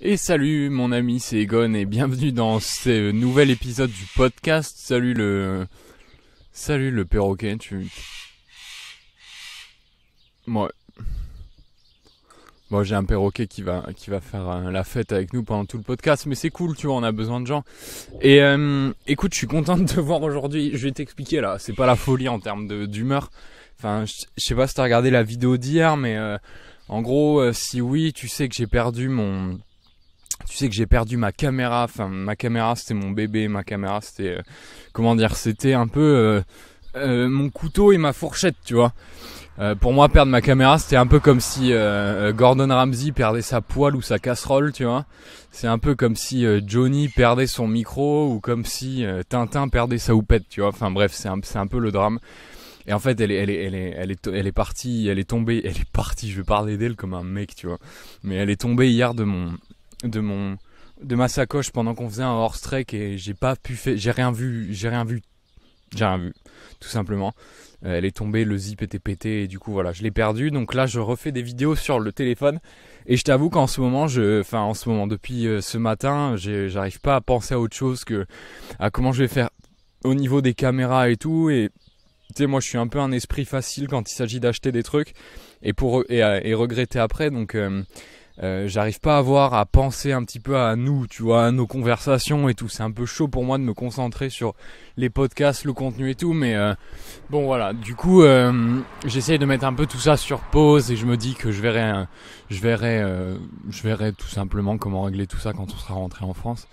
Et salut mon ami, c'est Egon et bienvenue dans ce nouvel épisode du podcast. Salut le... Salut le perroquet, tu... Moi... j'ai un perroquet qui va, qui va faire euh, la fête avec nous pendant tout le podcast, mais c'est cool, tu vois, on a besoin de gens. Et euh, écoute, je suis content de te voir aujourd'hui. Je vais t'expliquer là, c'est pas la folie en termes d'humeur. Enfin, je, sais pas si t'as regardé la vidéo d'hier, mais euh, en gros, si oui, tu sais que j'ai perdu mon tu sais que j'ai perdu ma caméra. Enfin, ma caméra, c'était mon bébé. Ma caméra, c'était. Euh, comment dire C'était un peu euh, euh, mon couteau et ma fourchette, tu vois. pour moi, perdre ma caméra, c'était un peu comme si Gordon Ramsay perdait sa poêle ou sa casserole, tu vois. C'est un peu comme si Johnny perdait son micro ou comme si Tintin perdait sa houppette, tu vois. Enfin bref, c'est un, un peu le drame. Et en fait, elle est, elle est, elle est, elle est, elle est partie, elle est tombée, elle est partie. Je vais parler d'elle comme un mec, tu vois. Mais elle est tombée hier de mon, de mon de ma sacoche pendant qu'on faisait un horse trek et j'ai pas pu faire j'ai rien vu j'ai rien vu j'ai rien vu tout simplement euh, elle est tombée le zip était pété et du coup voilà je l'ai perdu donc là je refais des vidéos sur le téléphone et je t'avoue qu'en ce moment je enfin en ce moment depuis euh, ce matin j'arrive pas à penser à autre chose que à comment je vais faire au niveau des caméras et tout et tu sais moi je suis un peu un esprit facile quand il s'agit d'acheter des trucs et pour et, et regretter après donc euh, euh, j'arrive pas à voir à penser un petit peu à nous, tu vois, à nos conversations et tout. C'est un peu chaud pour moi de me concentrer sur les podcasts, le contenu et tout, mais euh, bon voilà. Du coup, euh, j'essaye de mettre un peu tout ça sur pause et je me dis que je verrai, je verrai, je verrai tout simplement comment régler tout ça quand on sera rentré en France.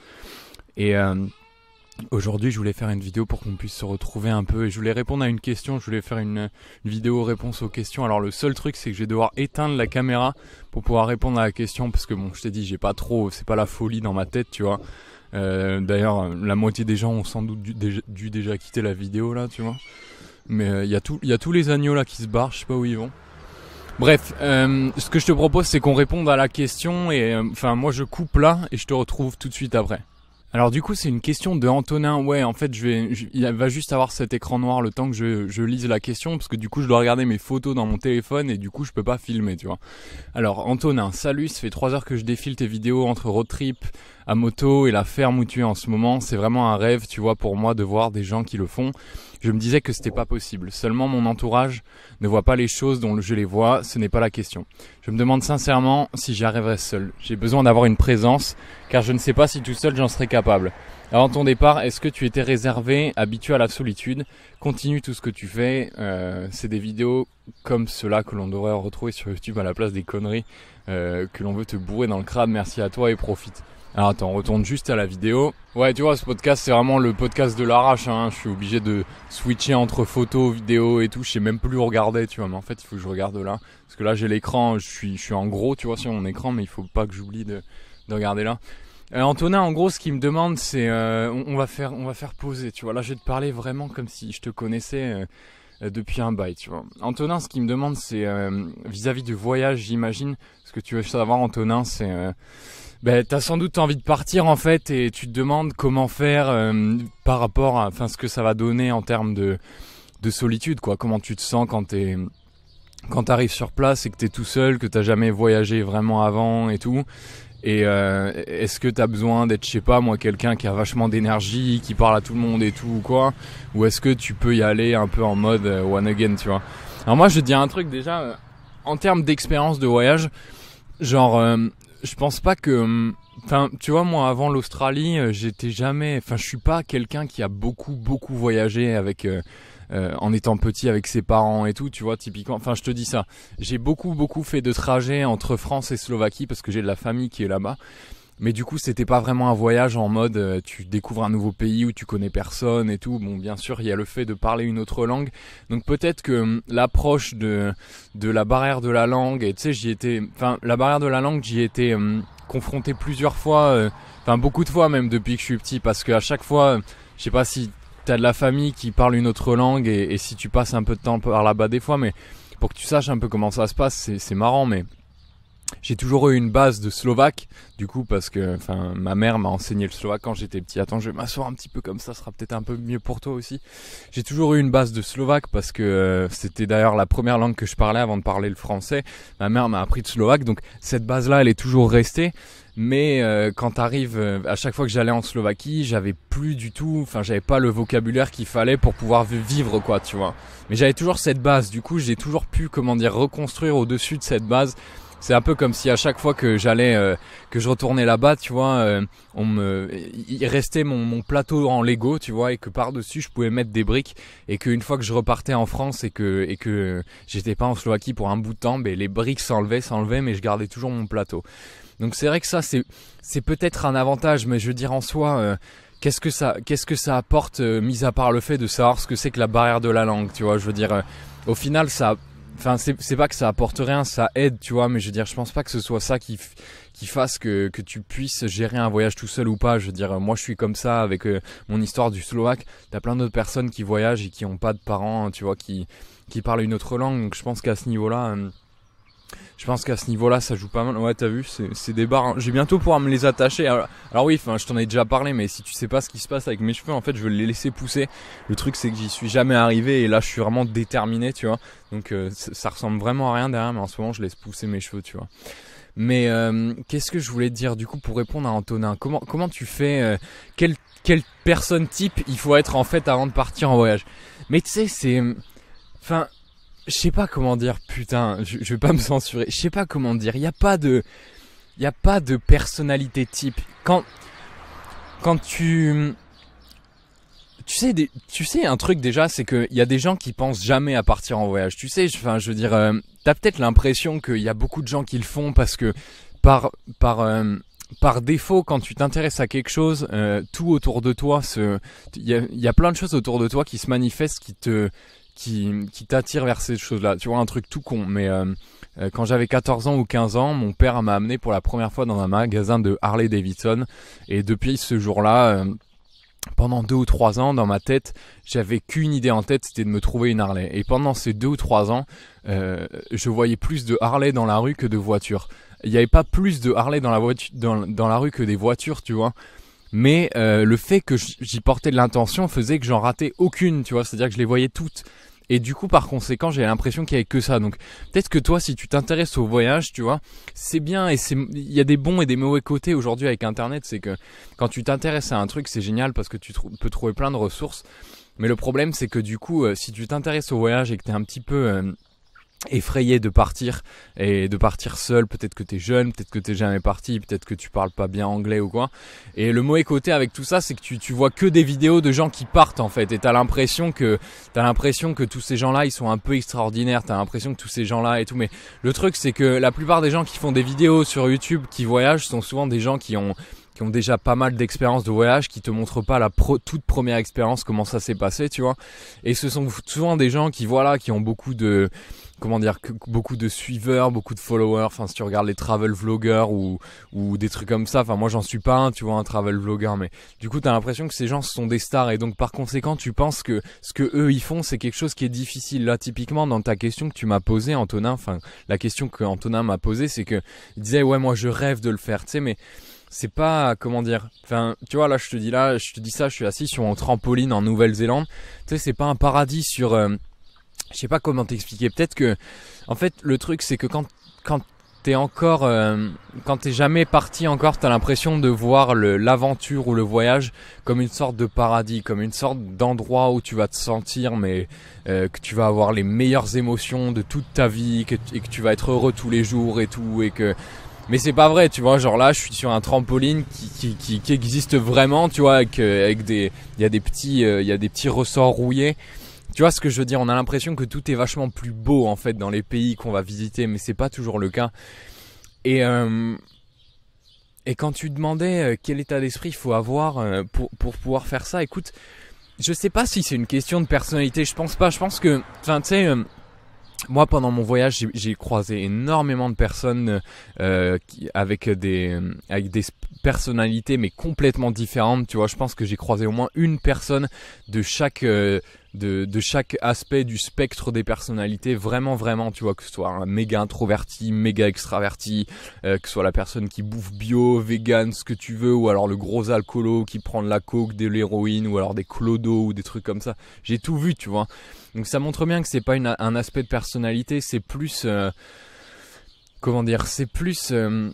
Et Aujourd'hui, je voulais faire une vidéo pour qu'on puisse se retrouver un peu et je voulais répondre à une question. Je voulais faire une, vidéo réponse aux questions. Alors, le seul truc, c'est que je vais devoir éteindre la caméra pour pouvoir répondre à la question parce que bon, je t'ai dit, j'ai pas trop, c'est pas la folie dans ma tête, tu vois. Euh, d'ailleurs, la moitié des gens ont sans doute dû, déjà quitter la vidéo là, tu vois. Mais euh, il y, a tous les agneaux là qui se barrent, je sais pas où ils vont. Bref, euh, ce que je te propose, c'est qu'on réponde à la question et enfin, moi je coupe là et je te retrouve tout de suite après. Alors du coup, c'est une question de Antonin. Ouais, en fait, je vais, il va juste avoir cet écran noir le temps que je, je, lise la question, parce que du coup, je dois regarder mes photos dans mon téléphone et du coup, je peux pas filmer, tu vois. Alors Antonin, salut, ça fait trois heures que je défile tes vidéos entre road trip, à moto et la ferme où tu es en ce moment. C'est vraiment un rêve, tu vois, pour moi de voir des gens qui le font je me disais que c'était pas possible. Seulement mon entourage ne voit pas les choses dont je les vois, ce n'est pas la question. Je me demande sincèrement si j'y arriverai seul. J'ai besoin d'avoir une présence, car je ne sais pas si tout seul j'en serais capable. Avant ton départ, est-ce que tu étais réservé, habitué à la solitude Continue tout ce que tu fais. Euh, c'est des vidéos comme cela que l'on devrait retrouver sur YouTube à la place des conneries euh, que l'on veut te bourrer dans le crâne. Merci à toi et profite. Alors attends, on retourne juste à la vidéo. Ouais, tu vois, ce podcast, c'est vraiment le podcast de l'arrache. Hein. Je suis obligé de switcher entre photos, vidéos et tout. Je sais même plus où regarder, tu vois. Mais en fait, il faut que je regarde là. Parce que là, j'ai l'écran. Je suis, je suis en gros, tu vois, sur mon écran. Mais il faut pas que j'oublie de, regarder là. Euh, Antonin, en gros, ce qu'il me demande, c'est euh, on, va faire, on va faire poser, tu vois. Là, je vais te parler vraiment comme si je te connaissais euh, depuis un bail, tu vois. Antonin, ce qu'il me demande, c'est vis-à-vis du voyage, j'imagine. Ce que tu veux savoir, Antonin, c'est ben, t'as sans doute envie de partir en fait et tu te demandes comment faire euh, par rapport à enfin, ce que ça va donner en termes de, solitude quoi. Comment tu te sens quand t'es quand t'arrives sur place et que t'es tout seul, que t'as jamais voyagé vraiment avant et tout. Et euh, est-ce que t'as besoin d'être, je sais pas moi, quelqu'un qui a vachement d'énergie, qui parle à tout le monde et tout ou quoi Ou est-ce que tu peux y aller un peu en mode euh, one again, tu vois Alors moi je dis un truc déjà, en termes d'expérience de voyage, genre je pense pas que. Hum, enfin, tu vois, moi, avant l'Australie, euh, j'étais jamais. Enfin, je suis pas quelqu'un qui a beaucoup, beaucoup voyagé avec. Euh, euh, en étant petit avec ses parents et tout, tu vois, typiquement. Enfin, je te dis ça. J'ai beaucoup, beaucoup fait de trajets entre France et Slovaquie parce que j'ai de la famille qui est là-bas. Mais du coup, c'était pas vraiment un voyage en mode euh, tu découvres un nouveau pays où tu connais personne et tout. Bon, bien sûr, il y a le fait de parler une autre langue. Donc peut-être que hum, l'approche de la barrière de la langue et tu sais, j'y étais enfin la barrière de la langue, j'y étais hum, confronté plusieurs fois euh, enfin beaucoup de fois même depuis que je suis petit parce qu'à chaque fois, euh, je sais pas si t'as de la famille qui parle une autre langue et, et si tu passes un peu de temps par là-bas des fois mais pour que tu saches un peu comment ça se passe, c'est marrant mais j'ai toujours eu une base de slovaque, du coup, parce que enfin, ma mère m'a enseigné le slovaque quand j'étais petit. Attends, je vais m'asseoir un petit peu comme ça, ça sera peut-être un peu mieux pour toi aussi. J'ai toujours eu une base de slovaque parce que euh, c'était d'ailleurs la première langue que je parlais avant de parler le français. Ma mère m'a appris le slovaque, donc cette base-là, elle est toujours restée. Mais euh, quand t'arrives, euh, à chaque fois que j'allais en Slovaquie, j'avais plus du tout, enfin j'avais pas le vocabulaire qu'il fallait pour pouvoir vivre quoi, tu vois. Mais j'avais toujours cette base, du coup j'ai toujours pu, comment dire, reconstruire au-dessus de cette base c'est un peu comme si à chaque fois que j'allais, euh, que je retournais là-bas, tu vois, euh, on me, il restait mon, plateau en Lego, tu vois, et que par-dessus je pouvais mettre des briques, et qu'une fois que je repartais en France et que, et que j'étais pas en Slovaquie pour un bout de temps, mais ben, les briques s'enlevaient, s'enlevaient, mais je gardais toujours mon plateau. Donc c'est vrai que ça, c'est, c'est peut-être un avantage, mais je veux dire en soi, euh, qu'est-ce que ça, qu'est-ce que ça apporte, mis à part le fait de savoir ce que c'est que la barrière de la langue, tu vois, je veux dire, au final, ça, Enfin, c'est pas que ça apporte rien, ça aide, tu vois, mais je veux dire, je pense pas que ce soit ça qui, qui fasse que, que tu puisses gérer un voyage tout seul ou pas. Je veux dire, moi je suis comme ça avec euh, mon histoire du Slovaque. T'as plein d'autres personnes qui voyagent et qui ont pas de parents, tu vois, qui, qui parlent une autre langue. je pense qu'à ce niveau-là. Euh, je pense qu'à ce niveau-là, ça joue pas mal. Ouais, t'as vu, c'est des barres. Hein. J'ai bientôt pouvoir me les attacher. Alors, oui, enfin, je t'en ai déjà parlé, mais si tu sais pas ce qui se passe avec mes cheveux, en fait, je vais les laisser pousser. Le truc, c'est que j'y suis jamais arrivé et là, je suis vraiment déterminé, tu vois. Donc, euh, ça ressemble vraiment à rien derrière, mais en ce moment, je laisse pousser mes cheveux, tu vois. Mais euh, qu'est-ce que je voulais te dire du coup pour répondre à Antonin Comment comment tu fais quelle, euh, quelle personne type il faut être en fait avant de partir en voyage Mais tu sais, c'est enfin je sais pas comment dire, putain, je, vais pas me censurer. Je sais pas comment dire. Il n'y a pas de, il a pas de personnalité type. Quand, quand tu, tu sais, des, tu sais un truc déjà, c'est qu'il y a des gens qui pensent jamais à partir en voyage. Tu sais, enfin, je veux dire, euh, t'as peut-être l'impression qu'il y a beaucoup de gens qui le font parce que par, par euh, par défaut, quand tu t'intéresses à quelque chose, euh, tout autour de toi, il y y a, plein de choses autour de toi qui se manifestent, qui te, qui, t'attire vers ces choses-là. Tu vois, un truc tout con, mais euh, euh, quand j'avais 14 ans ou 15 ans, mon père m'a amené pour la première fois dans un magasin de Harley Davidson. Et depuis ce jour-là, euh, pendant deux ou trois ans, dans ma tête, j'avais qu'une idée en tête, c'était de me trouver une Harley. Et pendant ces deux ou trois ans, je voyais plus de Harley dans la rue que de voitures. Il n'y avait pas plus de Harley dans la rue que des voitures, tu vois mais euh, le fait que j'y portais de l'intention faisait que j'en ratais aucune, tu vois, c'est-à-dire que je les voyais toutes. Et du coup, par conséquent, j'ai l'impression qu'il n'y avait que ça. Donc, peut-être que toi, si tu t'intéresses au voyage, tu vois, c'est bien et c'est, il y a des bons et des mauvais côtés aujourd'hui avec Internet. C'est que quand tu t'intéresses à un truc, c'est génial parce que tu peux trouver plein de ressources. Mais le problème, c'est que du coup, euh, si tu t'intéresses au voyage et que tu t'es un petit peu euh, effrayé de partir et de partir seul. Peut-être que t'es jeune, peut-être que t'es jamais parti, peut-être que tu parles pas bien anglais ou quoi. Et le mauvais côté avec tout ça, c'est que tu, tu vois que des vidéos de gens qui partent en fait. Et t'as l'impression que t'as l'impression que tous ces gens-là, ils sont un peu extraordinaires. T'as l'impression que tous ces gens-là et tout. Mais le truc, c'est que la plupart des gens qui font des vidéos sur YouTube, qui voyagent, sont souvent des gens qui ont qui ont déjà pas mal d'expériences de voyage, qui te montrent pas la toute première expérience, comment ça s'est passé, tu vois. Et ce sont souvent des gens qui, voilà, qui ont beaucoup de, comment dire, beaucoup de suiveurs, beaucoup de followers. Enfin, si tu regardes les travel vloggers ou, ou des trucs comme ça, enfin, moi j'en suis pas un, tu vois, un travel vlogger, mais du coup, t'as l'impression que ces gens sont des stars et donc par conséquent, tu penses que ce que eux ils font, c'est quelque chose qui est difficile. Là, typiquement, dans ta question que tu m'as posée, Antonin, enfin, la question que Antonin m'a posée, c'est que il disait, ouais, moi je rêve de le faire, tu sais, mais c'est pas comment dire enfin tu vois là je te dis là je te dis ça je suis assis sur un trampoline en Nouvelle-Zélande tu sais c'est pas un paradis sur euh, je sais pas comment t'expliquer. Peut-être que, en fait, le truc, c'est que quand, quand t'es encore, euh, quand t'es jamais parti encore, t'as l'impression de voir l'aventure ou le voyage comme une sorte de paradis, comme une sorte d'endroit où tu vas te sentir, mais euh, que tu vas avoir les meilleures émotions de toute ta vie, que, et que tu vas être heureux tous les jours et tout, et que mais c'est pas vrai, tu vois. Genre là, je suis sur un trampoline qui, qui, qui, existe vraiment, tu vois, avec, euh, avec des, il y a des petits, il y a des petits ressorts rouillés. Tu vois ce que je veux dire On a l'impression que tout est vachement plus beau en fait dans les pays qu'on va visiter, mais c'est pas toujours le cas. Et euh, et quand tu demandais euh, quel état d'esprit il faut avoir euh, pour, pouvoir faire ça, écoute, je sais pas si c'est une question de personnalité, je pense pas, je pense que, enfin tu sais, euh, moi pendant mon voyage j'ai croisé énormément de personnes avec des, avec des personnalités mais complètement différentes, tu vois, je pense que j'ai croisé au moins une personne de chaque de, chaque aspect du spectre des personnalités, vraiment, vraiment, tu vois, que ce soit un méga introverti, méga extraverti, euh, que ce soit la personne qui bouffe bio, vegan, ce que tu veux, ou alors le gros alcoolo qui prend de la coke, de l'héroïne, ou alors des clodos, ou des trucs comme ça. J'ai tout vu, tu vois. Donc ça montre bien que c'est pas un aspect de personnalité, c'est plus... Euh, comment dire C'est plus... Euh,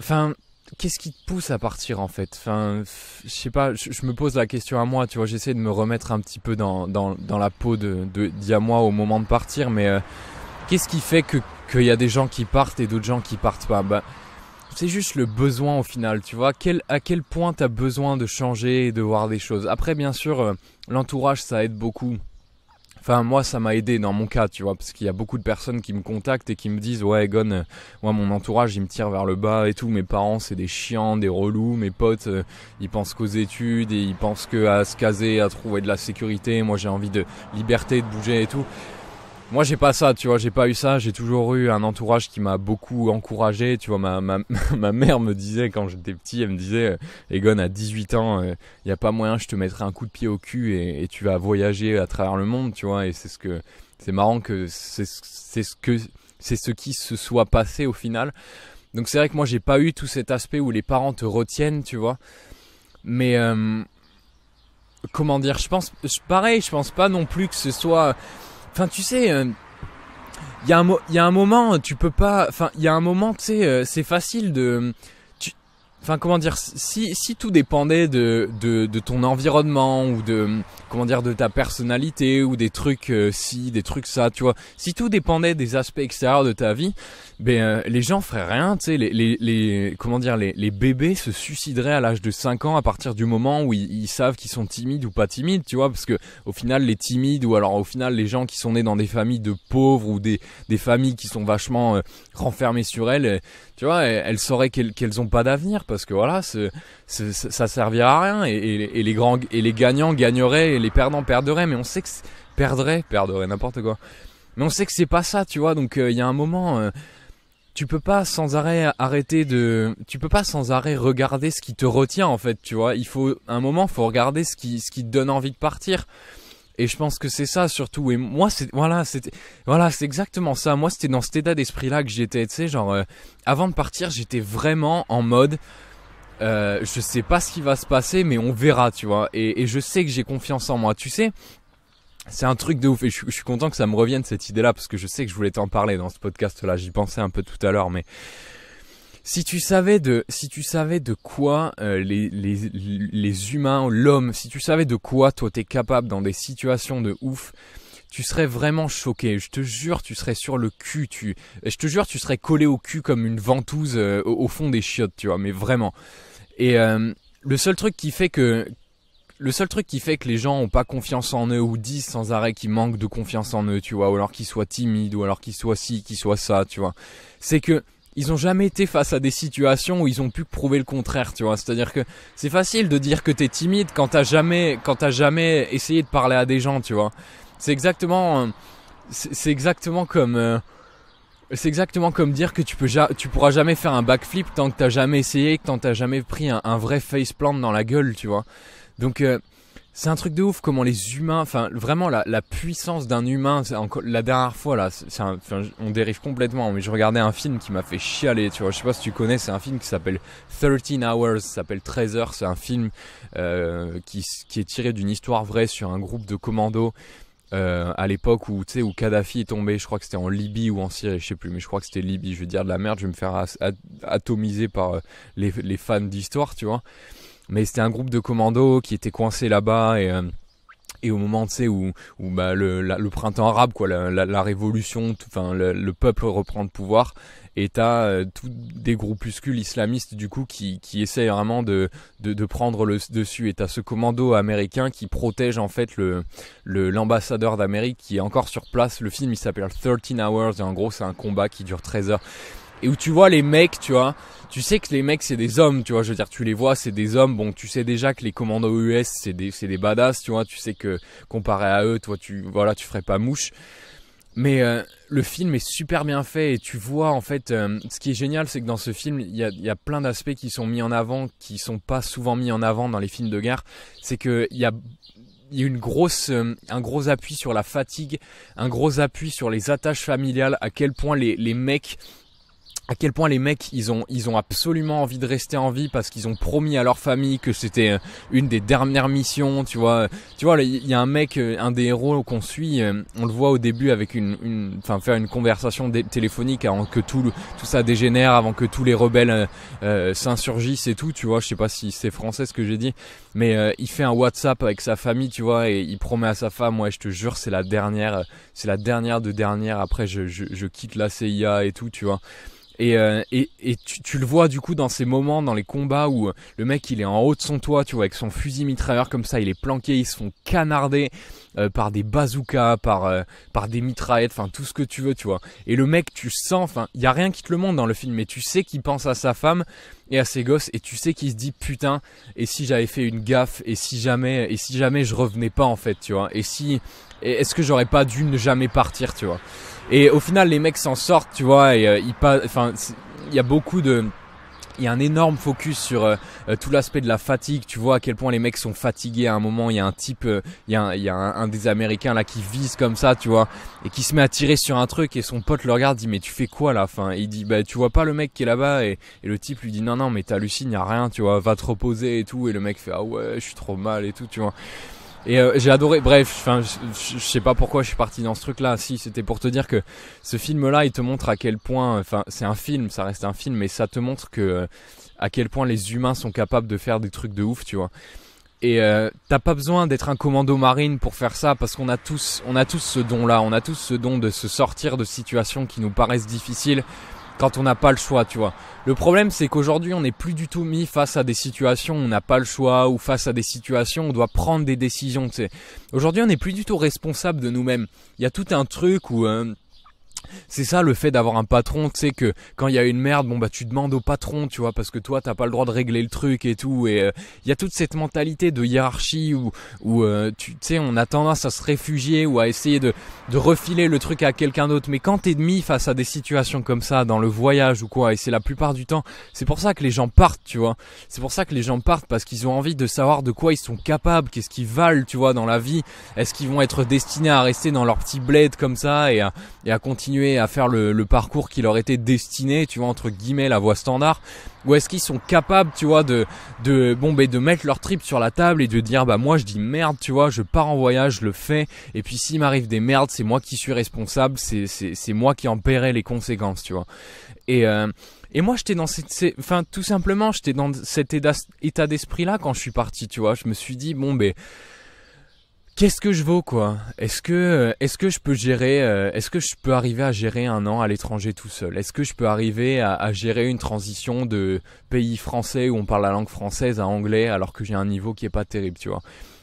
enfin qu'est-ce qui te pousse à partir en fait Enfin, je sais pas, je me pose la question à moi, tu vois, j'essaie de me remettre un petit peu dans, dans, la peau de, de, moi au moment de partir, mais euh, qu'est-ce qui fait que qu'il y a des gens qui partent et d'autres gens qui partent pas bah, c'est juste le besoin au final, tu vois, à quel point tu as besoin de changer et de voir des choses. Après, bien sûr, euh, l'entourage, ça aide beaucoup. Enfin, moi, ça m'a aidé dans mon cas, tu vois, parce qu'il y a beaucoup de personnes qui me contactent et qui me disent Ouais, Egon, euh, moi, mon entourage, il me tire vers le bas et tout. Mes parents, c'est des chiants, des relous. Mes potes, euh, ils pensent qu'aux études et ils pensent qu'à se caser, à trouver de la sécurité. Moi, j'ai envie de liberté, de bouger et tout. Moi, j'ai pas ça, tu vois, j'ai pas eu ça. J'ai toujours eu un entourage qui m'a beaucoup encouragé. Tu vois, ma, ma, ma mère me disait quand j'étais petit, elle me disait euh, Egon, à 18 ans, il euh, n'y a pas moyen, je te mettrai un coup de pied au cul et, tu vas voyager à travers le monde, tu vois. Et c'est ce que. C'est marrant que c'est ce que. C'est ce qui se soit passé au final. Donc, c'est vrai que moi, j'ai pas eu tout cet aspect où les parents te retiennent, tu vois. Mais. Euh, comment dire Je pense. Pareil, je pense pas non plus que ce soit Enfin, tu sais, euh, il y, a un moment, tu peux pas. Enfin, il y a un moment, tu sais, euh, c'est facile de enfin comment dire, si, tout dépendait de, ton environnement ou de comment dire de ta personnalité ou des trucs euh, ci, si, des trucs ça, tu vois, si tout dépendait des aspects extérieurs de ta vie, ben euh, les gens feraient rien, tu sais, les, comment dire, les, bébés se suicideraient à l'âge de 5 ans à partir du moment où ils, savent qu'ils sont timides ou pas timides, tu vois, parce que au final les timides ou alors au final les gens qui sont nés dans des familles de pauvres ou des, familles qui sont vachement euh, renfermées sur elles tu vois, elles sauraient qu'elles n'ont pas d'avenir parce que voilà, ça servira à rien et, les grands et les gagnants gagneraient et les perdants perdraient. Mais on sait que perdraient, perdraient n'importe quoi. Mais on sait que c'est pas ça, tu vois. Donc euh, il y a un moment, euh, tu peux pas sans arrêt arrêter de, tu peux pas sans arrêt regarder ce qui te retient en fait, tu vois. Il faut un moment, faut regarder ce qui ce qui te donne envie de partir. Et je pense que c'est ça surtout. Et moi, c'est voilà, c'était voilà, c'est exactement ça. Moi, c'était dans cet état d'esprit-là que j'étais. Tu sais, genre euh, avant de partir, j'étais vraiment en mode. Euh, je sais pas ce qui va se passer, mais on verra, tu vois. Et, je sais que j'ai confiance en moi. Tu sais, c'est un truc de ouf et je, suis content que ça me revienne cette idée-là parce que je sais que je voulais t'en parler dans ce podcast-là. J'y pensais un peu tout à l'heure, mais si tu savais de, si tu savais de quoi euh, les, les, les, humains, l'homme, si tu savais de quoi toi t'es capable dans des situations de ouf, tu serais vraiment choqué. Je te jure, tu serais sur le cul. Tu, je te jure, tu serais collé au cul comme une ventouse euh, au fond des chiottes, tu vois. Mais vraiment. Et euh, le seul truc qui fait que le seul truc qui fait que les gens n'ont pas confiance en eux ou disent sans arrêt qu'ils manquent de confiance en eux, tu vois, ou alors qu'ils soient timides, ou alors qu'ils soient ci, qu'ils soient ça, tu vois, c'est que ils ont jamais été face à des situations où ils ont pu prouver le contraire, tu vois. C'est-à-dire que c'est facile de dire que t'es timide quand t'as jamais, quand t'as jamais essayé de parler à des gens, tu vois. C'est exactement, euh, c'est exactement comme, euh, c'est exactement comme dire que tu peux, tu pourras jamais faire un backflip tant que t'as jamais essayé, tant que t'as jamais pris un, vrai face faceplant dans la gueule, tu vois. Donc euh, c'est un truc de ouf comment les humains, enfin vraiment la, puissance d'un humain. La dernière fois là, on dérive complètement. Mais je regardais un film qui m'a fait chialer. Tu vois, je sais pas si tu connais, c'est un film qui s'appelle 13 Hours, s'appelle 13 heures. C'est un film euh, qui, est tiré d'une histoire vraie sur un groupe de commandos euh, à l'époque où, où Kadhafi est tombé, je crois que c'était en Libye ou en Syrie, je sais plus, mais je crois que c'était Libye, je vais dire de la merde, je vais me faire atomiser par euh, les, fans d'histoire, tu vois mais c'était un groupe de commandos qui était coincé là-bas et euh, et au moment tu sais où, où bah, le, le, printemps arabe quoi la, la, révolution enfin le, peuple reprend le pouvoir et t'as euh, tous des groupuscules islamistes du coup qui, qui essayent vraiment de, de, prendre le dessus et t'as ce commando américain qui protège en fait le l'ambassadeur d'Amérique qui est encore sur place le film il s'appelle 13 Hours et en gros c'est un combat qui dure 13 heures et où tu vois les mecs, tu vois, tu sais que les mecs c'est des hommes, tu vois, je veux dire, tu les vois, c'est des hommes, bon, tu sais déjà que les commandos US c'est des, des badass, tu vois, tu sais que comparé à eux, toi, tu, voilà, tu ferais pas mouche. Mais euh, le film est super bien fait et tu vois en fait, euh, ce qui est génial c'est que dans ce film, il y a, plein d'aspects qui sont mis en avant, qui sont pas souvent mis en avant dans les films de guerre, c'est qu'il y a il y a une grosse, euh, un gros appui sur la fatigue, un gros appui sur les attaches familiales, à quel point les, les mecs à quel point les mecs ils ont ils ont absolument envie de rester en vie parce qu'ils ont promis à leur famille que c'était euh, une des dernières missions tu vois tu vois il y a un mec euh, un des héros qu'on suit euh, on le voit au début avec une, une enfin faire une conversation téléphonique avant que tout tout ça dégénère avant que tous les rebelles s'insurgissent et tout tu vois je sais pas si c'est français ce que j'ai dit mais il fait un WhatsApp avec sa famille tu vois et il promet à sa femme ouais je te jure c'est la dernière c'est la dernière de dernière après je, je, je quitte la CIA et tout tu vois euh, et, et, et tu, le vois du coup dans ces moments, dans les combats où euh, le mec il est en haut de son toit, tu vois, avec son fusil mitrailleur comme ça, il est planqué, ils se font canarder euh, par des bazookas, par, par des mitraillettes, enfin tout ce que tu veux, tu vois. Et le mec, tu sens, enfin, il y a rien qui te le montre dans le film, mais tu sais qu'il pense à sa femme et à ses gosses, et tu sais qu'il se dit putain, et si j'avais fait une gaffe, et si jamais, et si jamais je revenais pas en fait, tu vois, et si, est-ce que j'aurais pas dû ne jamais partir, tu vois. Et au final, les mecs s'en sortent, tu vois, et euh, ils Enfin, il y a beaucoup de il y a un énorme focus sur euh, euh, tout l'aspect de la fatigue. Tu vois à quel point les mecs sont fatigués à un moment. Il y a un type, il y a, un, y a un, des Américains là qui vise comme ça, tu vois, et qui se met à tirer sur un truc. Et son pote le regarde, dit mais tu fais quoi là Fin, il dit bah tu vois pas le mec qui est là-bas et, le type lui dit non non mais t'hallucines, y a rien, tu vois, va te reposer et tout. Et le mec fait ah ouais, je suis trop mal et tout, tu vois. Et euh, j'ai adoré. Bref, enfin, je sais pas pourquoi je suis parti dans ce truc-là. Si c'était pour te dire que ce film-là, il te montre à quel point, enfin, c'est un film, ça reste un film, mais ça te montre que euh, à quel point les humains sont capables de faire des trucs de ouf, tu vois. Et euh, t'as pas besoin d'être un commando marine pour faire ça, parce qu'on a tous, on a tous ce don-là, on a tous ce don de se sortir de situations qui nous paraissent difficiles quand on n'a pas le choix, tu vois. Le problème, c'est qu'aujourd'hui, on n'est plus du tout mis face à des situations où on n'a pas le choix ou face à des situations où on doit prendre des décisions, tu sais. Aujourd'hui, on n'est plus du tout responsable de nous-mêmes. Il y a tout un truc où... Euh, c'est ça le fait d'avoir un patron, tu sais que quand il y a une merde, bon bah tu demandes au patron, tu vois, parce que toi t'as pas le droit de régler le truc et tout. Et euh, il y a toute cette mentalité de hiérarchie où, où euh, tu sais, on a tendance à se réfugier ou à essayer de, de refiler le truc à quelqu'un d'autre. Mais quand t'es mis face à des situations comme ça, dans le voyage ou quoi, et c'est la plupart du temps, c'est pour ça que les gens partent, tu vois. C'est pour ça que les gens partent parce qu'ils ont envie de savoir de quoi ils sont capables, qu'est-ce qu'ils valent, tu vois, dans la vie. Est-ce qu'ils vont être destinés à rester dans leur petit bled comme ça et et à continuer à faire le, parcours qui leur était destiné, tu vois, entre guillemets, la voie standard Ou est-ce qu'ils sont capables, tu vois, de, de, bon, ben, de mettre leur trip sur la table et de dire, bah moi je dis merde, tu vois, je pars en voyage, je le fais, et puis s'il m'arrive des merdes, c'est moi qui suis responsable, c'est moi qui en paierai les conséquences, tu vois. Et... Euh, et moi, j'étais dans cette, enfin, tout simplement, j'étais dans cet état d'esprit-là quand je suis parti, tu vois. Je me suis dit, bon, ben, qu'est-ce que je vaux quoi Est-ce que euh, est-ce que je peux gérer euh, Est-ce que je peux arriver à gérer un an à l'étranger tout seul Est-ce que je peux arriver à, gérer une transition de pays français où on parle la langue française à anglais alors que j'ai un niveau qui est pas terrible, tu vois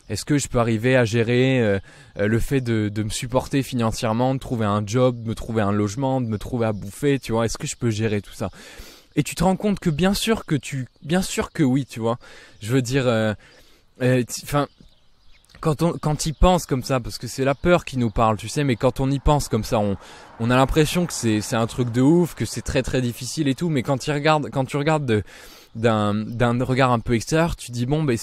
est-ce que je peux arriver à gérer euh, le fait de, me supporter financièrement, de trouver un job, de me trouver un logement, de me trouver à bouffer, tu vois Est-ce que je peux gérer tout ça Et tu te rends compte que bien sûr que tu, bien sûr que oui, tu vois. Je veux dire, enfin, quand on quand y pense comme ça, parce que c'est la peur qui nous parle, tu sais, mais quand on y pense comme ça, on, a l'impression que c'est, un truc de ouf, que c'est très très difficile et tout, mais quand, quand tu regardes d'un, regard un peu extérieur, tu dis bon, ben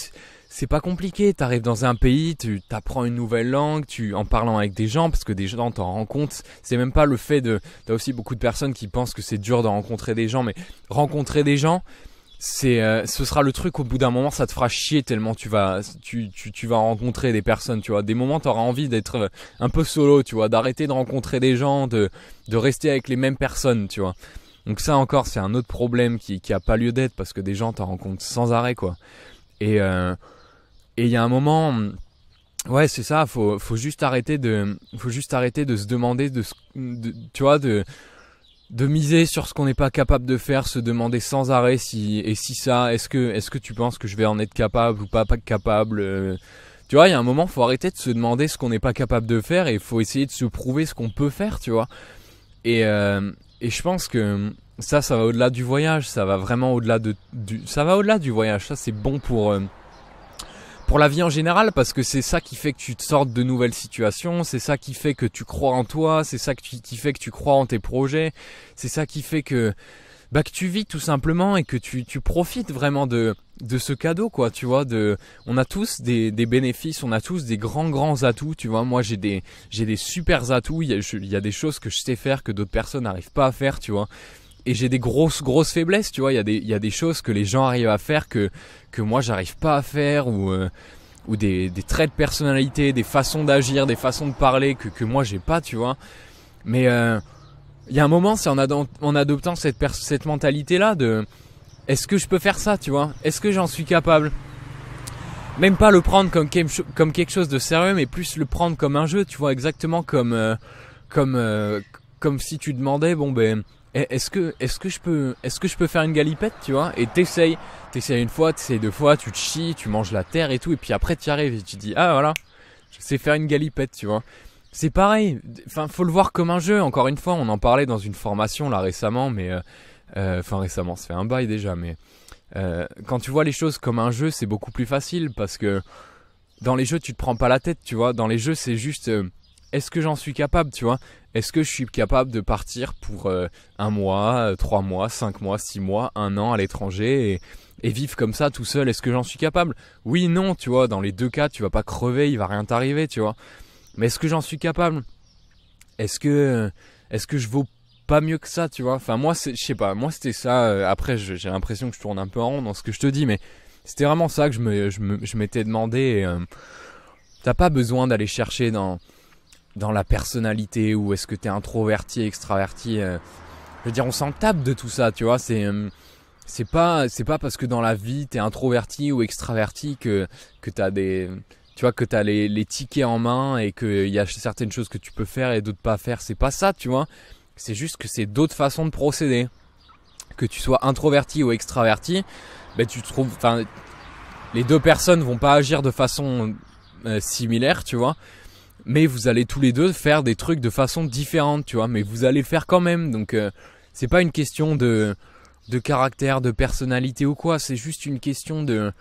c'est pas compliqué, Tu arrives dans un pays, tu t'apprends une nouvelle langue, tu en parlant avec des gens, parce que des gens t'en rencontres, c'est même pas le fait de, t'as aussi beaucoup de personnes qui pensent que c'est dur de rencontrer des gens, mais rencontrer des gens, c'est euh, ce sera le truc au bout d'un moment ça te fera chier tellement tu vas tu, tu, tu vas rencontrer des personnes tu vois des moments tu auras envie d'être euh, un peu solo tu vois d'arrêter de rencontrer des gens de de rester avec les mêmes personnes tu vois donc ça encore c'est un autre problème qui qui a pas lieu d'être parce que des gens t'en rencontrent sans arrêt quoi et euh, et il y a un moment mm, ouais c'est ça faut faut juste arrêter de faut juste arrêter de se demander de, de tu vois de de miser sur ce qu'on n'est pas capable de faire, se demander sans arrêt si et si ça, est-ce que est-ce que tu penses que je vais en être capable ou pas, capable euh. Tu vois, il y a un moment, faut arrêter de se demander ce qu'on n'est pas capable de faire et il faut essayer de se prouver ce qu'on peut faire, tu vois. Et euh, et je pense que ça, ça va au-delà du voyage, ça va vraiment au-delà de du, ça va au-delà du voyage. Ça, c'est bon pour euh, pour la vie en général, parce que c'est ça qui fait que tu te sortes de nouvelles situations, c'est ça qui fait que tu crois en toi, c'est ça qui fait que tu crois en tes projets, c'est ça qui fait que bah, tu vis tout simplement et que tu, profites vraiment de, de ce cadeau quoi tu vois de on a tous des, bénéfices on a tous des grands grands atouts tu vois moi j'ai des j'ai des super atouts il y, a, il y a des choses que je sais faire que d'autres personnes n'arrivent pas à faire tu vois et j'ai des grosses grosses faiblesses, tu vois. Il y a des il y a des choses que les gens arrivent à faire que que moi j'arrive pas à faire ou euh, ou des, traits de personnalité, des façons d'agir, des façons de parler que que moi j'ai pas, tu vois. Mais euh, il y a un moment, c'est en, en, adoptant cette cette mentalité là de est-ce que je peux faire ça, tu vois Est-ce que j'en suis capable Même pas le prendre comme comme quelque chose de sérieux, mais plus le prendre comme un jeu, tu vois, exactement comme euh, comme comme si tu demandais bon ben eh, est-ce que, est-ce que je peux, est que je peux faire une galipette, tu vois Et t'essayes, t'essayes une fois, t'essayes deux fois, tu te chies, tu manges la terre et tout, et puis après y arrives et tu dis ah voilà, je sais faire une galipette, tu vois C'est pareil. Enfin, faut le voir comme un jeu. Encore une fois, on en parlait dans une formation là récemment, mais euh, euh, enfin récemment, ça fait un bail déjà, mais euh, quand tu vois les choses comme un jeu, c'est beaucoup plus facile parce que dans les jeux, tu te prends pas la tête, tu vois. Dans les jeux, c'est juste est-ce que j'en suis capable, tu vois Est-ce que je suis capable de partir pour euh, un mois, euh, trois mois, cinq mois, six mois, un an à l'étranger et, vivre comme ça tout seul Est-ce que j'en suis capable Oui, non, tu vois, dans les deux cas, tu vas pas crever, il va rien t'arriver, tu vois. Mais est-ce que j'en suis capable Est-ce que, euh, est-ce que je vaux pas mieux que ça, tu vois Enfin, moi, je sais pas, moi c'était ça. après, j'ai l'impression que je tourne un peu en rond dans ce que je te dis, mais c'était vraiment ça que je m'étais je demandé. T'as pas besoin d'aller chercher dans dans la personnalité ou est-ce que tu es introverti, extraverti. Euh, je veux dire, on s'en tape de tout ça, tu vois. C'est euh, c'est pas c'est pas parce que dans la vie t'es introverti ou extraverti que que t'as des tu vois que t'as les, les tickets en main et qu'il y a certaines choses que tu peux faire et d'autres pas faire. C'est pas ça, tu vois. C'est juste que c'est d'autres façons de procéder. Que tu sois introverti ou extraverti, ben tu trouves, enfin, les deux personnes vont pas agir de façon euh, similaire, tu vois mais vous allez tous les deux faire des trucs de façon différente, tu vois, mais vous allez le faire quand même. Donc euh, c'est pas une question de de caractère, de personnalité ou quoi, c'est juste une question de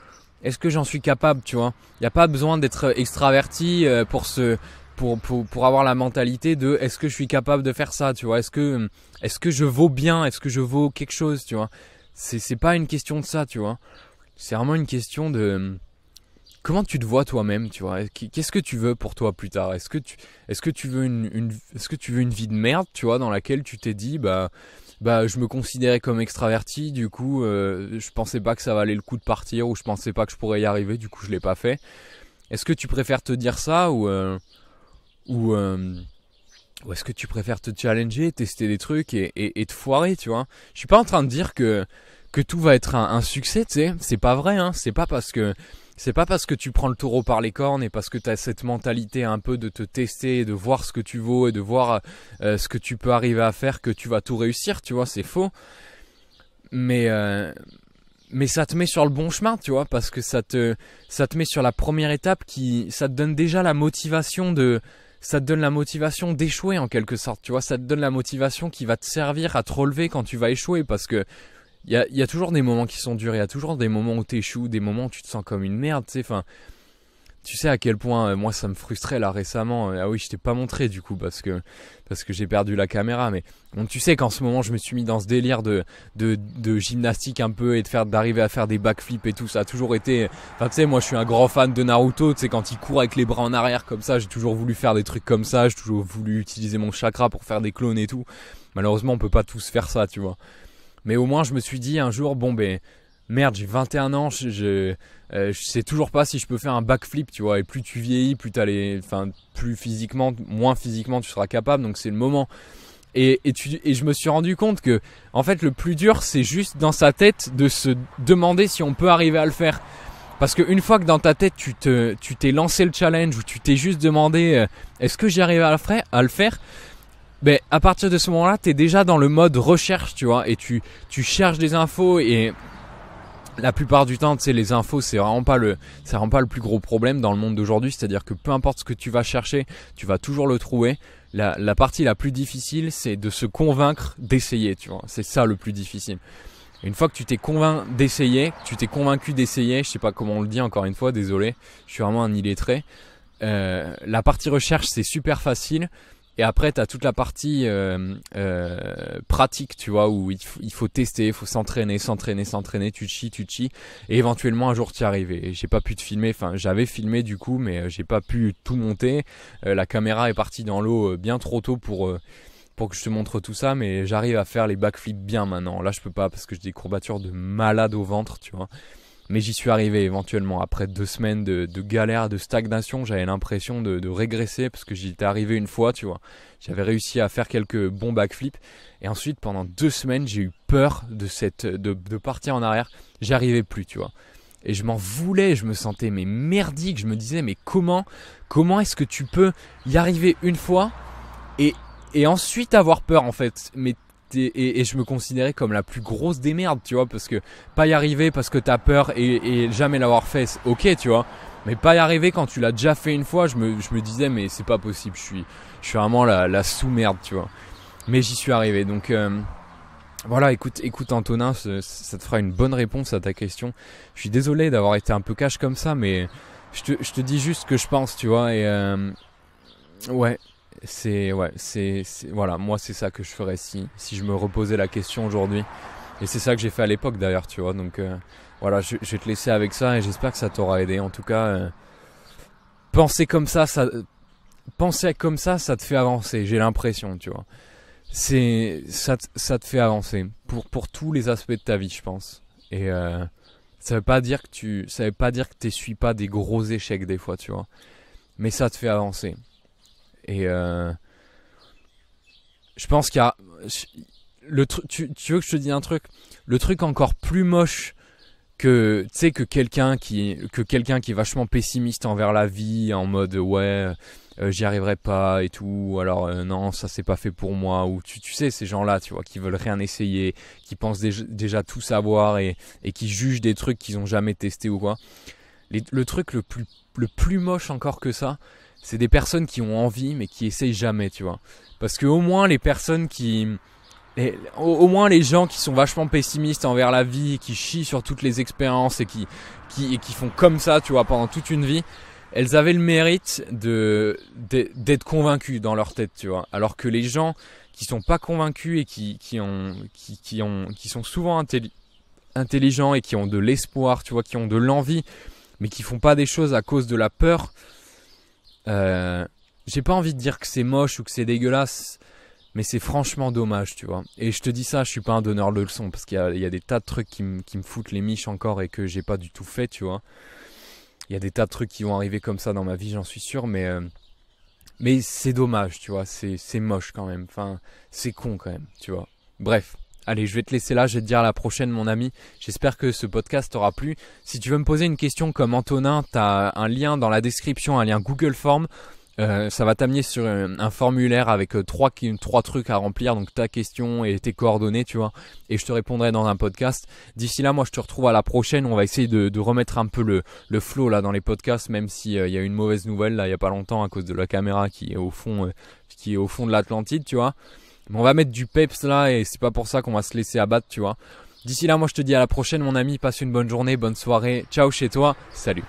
est-ce que j'en suis capable, tu vois. Il n'y a pas besoin d'être extraverti euh, pour se pour, pour, pour, avoir la mentalité de est-ce que je suis capable de faire ça, tu vois Est-ce que est-ce que je vaux bien Est-ce que je vaux quelque chose, tu vois C'est c'est pas une question de ça, tu vois. C'est vraiment une question de comment tu te vois toi-même, tu vois Qu'est-ce que tu veux pour toi plus tard Est-ce que tu est-ce que tu veux une, ce que tu veux une vie de merde, tu vois, dans laquelle tu t'es dit bah bah je me considérais comme extraverti, du coup euh, je pensais pas que ça valait le coup de partir ou je pensais pas que je pourrais y arriver, du coup je l'ai pas fait. Est-ce que tu préfères te dire ça ou euh, euh, ou est-ce que tu préfères te challenger, tester des trucs et, et, te foirer, tu vois Je suis pas en train de dire que que tout va être un, un succès, tu sais, c'est pas vrai hein, c'est pas parce que c'est pas parce que tu prends le taureau par les cornes et parce que tu as cette mentalité un peu de te tester et de voir ce que tu vaux et de voir euh, ce que tu peux arriver à faire que tu vas tout réussir, tu vois, c'est faux. Mais euh, mais ça te met sur le bon chemin, tu vois, parce que ça te ça te met sur la première étape qui ça te donne déjà la motivation de ça te donne la motivation d'échouer en quelque sorte, tu vois, ça te donne la motivation qui va te servir à te relever quand tu vas échouer parce que il y a, toujours des moments qui sont durs, il y a toujours des moments où t'échoues, des moments où tu te sens comme une merde, tu sais, enfin... Tu sais à quel point euh, moi ça me frustrait là récemment. Euh, ah oui, je t'ai pas montré du coup parce que parce que j'ai perdu la caméra. Mais bon, tu sais qu'en ce moment je me suis mis dans ce délire de de, gymnastique un peu et de faire d'arriver à faire des backflips et tout. Ça a toujours été. Enfin tu sais, moi je suis un grand fan de Naruto. Tu sais quand il court avec les bras en arrière comme ça, j'ai toujours voulu faire des trucs comme ça. J'ai toujours voulu utiliser mon chakra pour faire des clones et tout. Malheureusement, on peut pas tous faire ça, tu vois. Mais au moins, je me suis dit un jour, bon, ben, merde, j'ai 21 ans, euh, je, sais toujours pas si je peux faire un backflip, tu vois. Et plus tu vieillis, plus t'as les, enfin, plus physiquement, moins physiquement tu seras capable. Donc c'est le moment. Et, je me suis rendu compte que, en fait, le plus dur, c'est juste dans sa tête de se demander si on peut arriver à le faire. Parce qu'une fois que dans ta tête, tu te, t'es lancé le challenge ou tu t'es juste demandé, euh, est-ce que j'arrive à à le faire ben, à partir de ce moment-là, tu es déjà dans le mode recherche, tu vois, et tu, tu cherches des infos et la plupart du temps, tu sais, les infos, c'est vraiment pas le, c'est vraiment pas le plus gros problème dans le monde d'aujourd'hui. C'est-à-dire que peu importe ce que tu vas chercher, tu vas toujours le trouver. La, la partie la plus difficile, c'est de se convaincre d'essayer, tu vois. C'est ça le plus difficile. Une fois que tu t'es convaincu d'essayer, tu t'es convaincu d'essayer, je sais pas comment on le dit encore une fois, désolé, je suis vraiment un illettré. Euh, la partie recherche, c'est super facile et après, tu as toute la partie euh, euh, pratique, tu vois, où il, faut tester, il faut s'entraîner, s'entraîner, s'entraîner, tu chies, tu chies, et éventuellement un jour t'y arriver. j'ai pas pu te filmer, enfin j'avais filmé du coup, mais euh, j'ai pas pu tout monter. la caméra est partie dans l'eau bien trop tôt pour pour que je te montre tout ça, mais j'arrive à faire les backflips bien maintenant. Là, je peux pas parce que j'ai des courbatures de malade au ventre, tu vois. Mais j'y suis arrivé éventuellement. Après deux semaines de, galère, de stagnation, j'avais l'impression de, régresser parce que j'y étais arrivé une fois, tu vois. J'avais réussi à faire quelques bons backflips. Et ensuite, pendant deux semaines, j'ai eu peur de, cette, de, partir en arrière. J'arrivais plus, tu vois. Et je m'en voulais, je me sentais mais merdique. Je me disais, mais comment, comment est-ce que tu peux y arriver une fois et, et ensuite avoir peur en fait et, je me considérais comme la plus grosse des merdes, tu vois, parce que pas y arriver parce que t'as peur et, jamais l'avoir fait, ok, tu vois. Mais pas y arriver quand tu l'as déjà fait une fois, je me, je me disais, mais c'est pas possible, je suis, je suis vraiment la, sous-merde, tu vois. Mais j'y suis arrivé, donc euh, voilà, écoute, écoute Antonin, ça te fera une bonne réponse à ta question. Je suis désolé d'avoir été un peu cash comme ça, mais je te, je te dis juste ce que je pense, tu vois, et euh, ouais, c'est ouais, c'est voilà, moi c'est ça que je ferais si si je me reposais la question aujourd'hui. Et c'est ça que j'ai fait à l'époque d'ailleurs, tu vois. Donc euh, voilà, je, vais te laisser avec ça et j'espère que ça t'aura aidé. En tout cas, euh, penser comme ça, ça penser comme ça, ça te fait avancer. J'ai l'impression, tu vois. C'est ça, ça te fait avancer pour pour tous les aspects de ta vie, je pense. Et euh, ça veut pas dire que tu, ça veut pas dire que t'essuies pas des gros échecs des fois, tu vois. Mais ça te fait avancer. Et euh, je pense qu'il y a. tu, tu, veux que je te dise un truc Le truc encore plus moche que tu sais que quelqu'un qui que quelqu'un qui est vachement pessimiste envers la vie en mode ouais euh, j'y arriverai pas et tout alors euh, non ça c'est pas fait pour moi ou tu, tu sais ces gens là tu vois qui veulent rien essayer qui pensent déjà, tout savoir et, qui jugent des trucs qu'ils ont jamais testé ou quoi le truc le plus le plus moche encore que ça c'est des personnes qui ont envie mais qui essayent jamais, tu vois. Parce que au moins les personnes qui au, moins les gens qui sont vachement pessimistes envers la vie, qui chient sur toutes les expériences et qui, qui, et qui font comme ça, tu vois, pendant toute une vie, elles avaient le mérite de, d'être convaincues dans leur tête, tu vois. Alors que les gens qui sont pas convaincus et qui, qui, ont, qui, qui ont, qui sont souvent intelligents et qui ont de l'espoir, tu vois, qui ont de l'envie, mais qui font pas des choses à cause de la peur, euh, j'ai pas envie de dire que c'est moche ou que c'est dégueulasse, mais c'est franchement dommage, tu vois. Et je te dis ça, je suis pas un donneur de leçons, parce qu'il y, y, a des tas de trucs qui, me foutent les miches encore et que j'ai pas du tout fait, tu vois. Il y a des tas de trucs qui vont arriver comme ça dans ma vie, j'en suis sûr, mais, euh, mais c'est dommage, tu vois. C'est moche quand même. Enfin, c'est con quand même, tu vois. Bref, Allez, je vais te laisser là, je vais te dire à la prochaine mon ami. J'espère que ce podcast t'aura plu. Si tu veux me poser une question comme Antonin, tu as un lien dans la description, un lien Google Form. Euh, ça va t'amener sur euh, un, formulaire avec euh, trois, trois trucs à remplir, donc ta question et tes coordonnées, tu vois, et je te répondrai dans un podcast. D'ici là, moi, je te retrouve à la prochaine. On va essayer de, remettre un peu le, le flow là dans les podcasts, même s'il y a une mauvaise nouvelle là il n'y a pas longtemps à cause de la caméra qui au fond, qui est au fond de l'Atlantide, tu vois. Mais on va mettre du peps là et c'est pas pour ça qu'on va se laisser abattre, tu vois. D'ici là, moi je te dis à la prochaine mon ami, passe une bonne journée, bonne soirée, ciao chez toi, salut.